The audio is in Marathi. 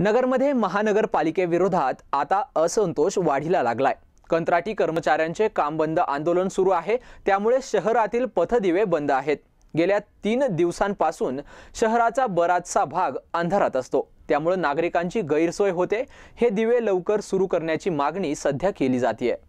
नगरमध्ये महानगरपालिकेविरोधात आता असंतोष वाढीला लागलाय कंत्राटी कर्मचाऱ्यांचे काम बंद आंदोलन सुरू आहे त्यामुळे शहरातील पथदिवे बंद आहेत गेल्या तीन दिवसांपासून शहराचा बराचसा भाग अंधारात असतो त्यामुळे नागरिकांची गैरसोय होते हे दिवे लवकर सुरू करण्याची मागणी सध्या केली जाते